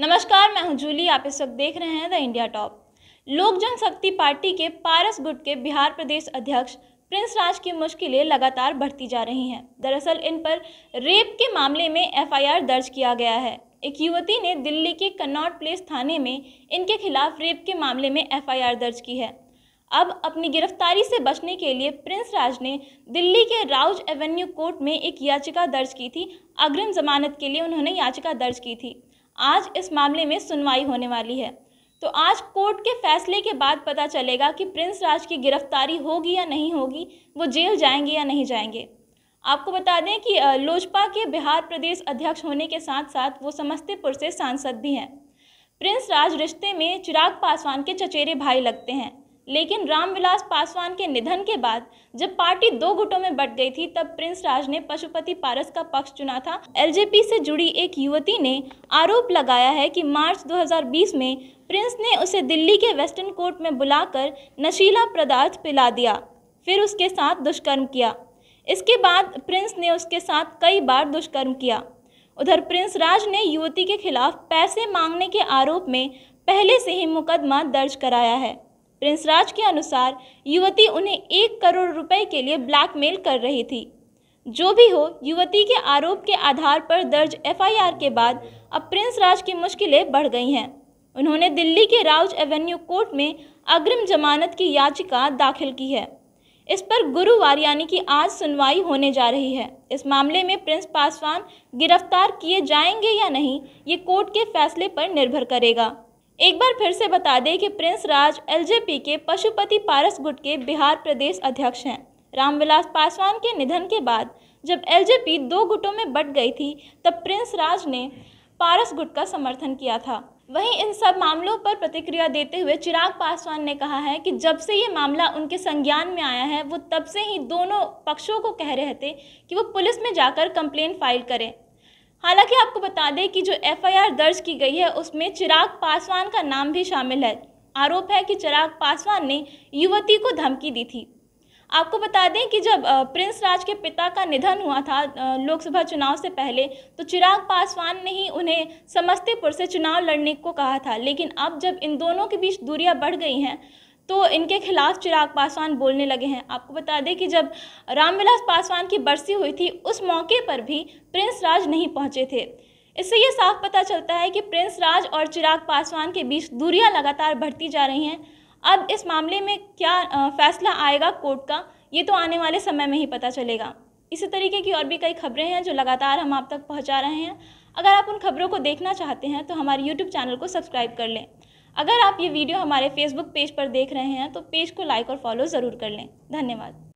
नमस्कार मैं हूं जूली आप इस वक्त देख रहे हैं द इंडिया टॉप लोक जनशक्ति पार्टी के पारस गुट के बिहार प्रदेश अध्यक्ष प्रिंस राज की मुश्किलें लगातार बढ़ती जा रही हैं दरअसल इन पर रेप के मामले में एफआईआर दर्ज किया गया है एक युवती ने दिल्ली के कन्नौट प्लेस थाने में इनके खिलाफ रेप के मामले में एफआईआर दर्ज की है अब अपनी गिरफ्तारी से बचने के लिए प्रिंस राज ने दिल्ली के राउज एवेन्यू कोर्ट में एक याचिका दर्ज की थी अग्रिम जमानत के लिए उन्होंने याचिका दर्ज की थी आज इस मामले में सुनवाई होने वाली है तो आज कोर्ट के फैसले के बाद पता चलेगा कि प्रिंस राज की गिरफ्तारी होगी या नहीं होगी वो जेल जाएंगे या नहीं जाएंगे आपको बता दें कि लोजपा के बिहार प्रदेश अध्यक्ष होने के साथ साथ वो समस्तीपुर से सांसद भी हैं प्रिंस राज रिश्ते में चिराग पासवान के चचेरे भाई लगते हैं लेकिन रामविलास पासवान के निधन के बाद जब पार्टी दो गुटों में बट गई थी तब प्रिंस राज ने पशुपति पारस का पक्ष चुना था एलजेपी से जुड़ी एक युवती ने आरोप लगाया है कि मार्च 2020 में प्रिंस ने उसे दिल्ली के वेस्टर्न कोर्ट में बुलाकर नशीला पदार्थ पिला दिया फिर उसके साथ दुष्कर्म किया इसके बाद प्रिंस ने उसके साथ कई बार दुष्कर्म किया उधर प्रिंस राज ने युवती के खिलाफ पैसे मांगने के आरोप में पहले से ही मुकदमा दर्ज कराया है प्रिंस राज के अनुसार युवती उन्हें एक करोड़ रुपए के लिए ब्लैकमेल कर रही थी जो भी हो युवती के आरोप के आधार पर दर्ज एफआईआर के बाद अब प्रिंस राज की मुश्किलें बढ़ गई हैं उन्होंने दिल्ली के राउज एवेन्यू कोर्ट में अग्रिम जमानत की याचिका दाखिल की है इस पर गुरुवार यानी कि आज सुनवाई होने जा रही है इस मामले में प्रिंस पासवान गिरफ्तार किए जाएंगे या नहीं ये कोर्ट के फैसले पर निर्भर करेगा एक बार फिर से बता दें कि प्रिंस राज एलजेपी के पशुपति पारस गुट के बिहार प्रदेश अध्यक्ष हैं रामविलास पासवान के निधन के बाद जब एलजेपी दो गुटों में बट गई थी तब प्रिंस राज ने पारस गुट का समर्थन किया था वहीं इन सब मामलों पर प्रतिक्रिया देते हुए चिराग पासवान ने कहा है कि जब से ये मामला उनके संज्ञान में आया है वो तब से ही दोनों पक्षों को कह रहे थे कि वो पुलिस में जाकर कंप्लेन फाइल करें हालांकि आपको बता दें कि जो एफआईआर दर्ज की गई है उसमें चिराग पासवान का नाम भी शामिल है आरोप है कि चिराग पासवान ने युवती को धमकी दी थी आपको बता दें कि जब प्रिंस राज के पिता का निधन हुआ था लोकसभा चुनाव से पहले तो चिराग पासवान ने ही उन्हें समस्तीपुर से चुनाव लड़ने को कहा था लेकिन अब जब इन दोनों के बीच दूरियां बढ़ गई हैं तो इनके खिलाफ चिराग पासवान बोलने लगे हैं आपको बता दें कि जब रामविलास पासवान की बरसी हुई थी उस मौके पर भी प्रिंस राज नहीं पहुंचे थे इससे ये साफ पता चलता है कि प्रिंस राज और चिराग पासवान के बीच दूरियां लगातार बढ़ती जा रही हैं अब इस मामले में क्या फैसला आएगा कोर्ट का ये तो आने वाले समय में ही पता चलेगा इसी तरीके की और भी कई खबरें हैं जो लगातार हम आप तक पहुँचा रहे हैं अगर आप उन खबरों को देखना चाहते हैं तो हमारे यूट्यूब चैनल को सब्सक्राइब कर लें अगर आप ये वीडियो हमारे फेसबुक पेज पर देख रहे हैं तो पेज को लाइक और फॉलो ज़रूर कर लें धन्यवाद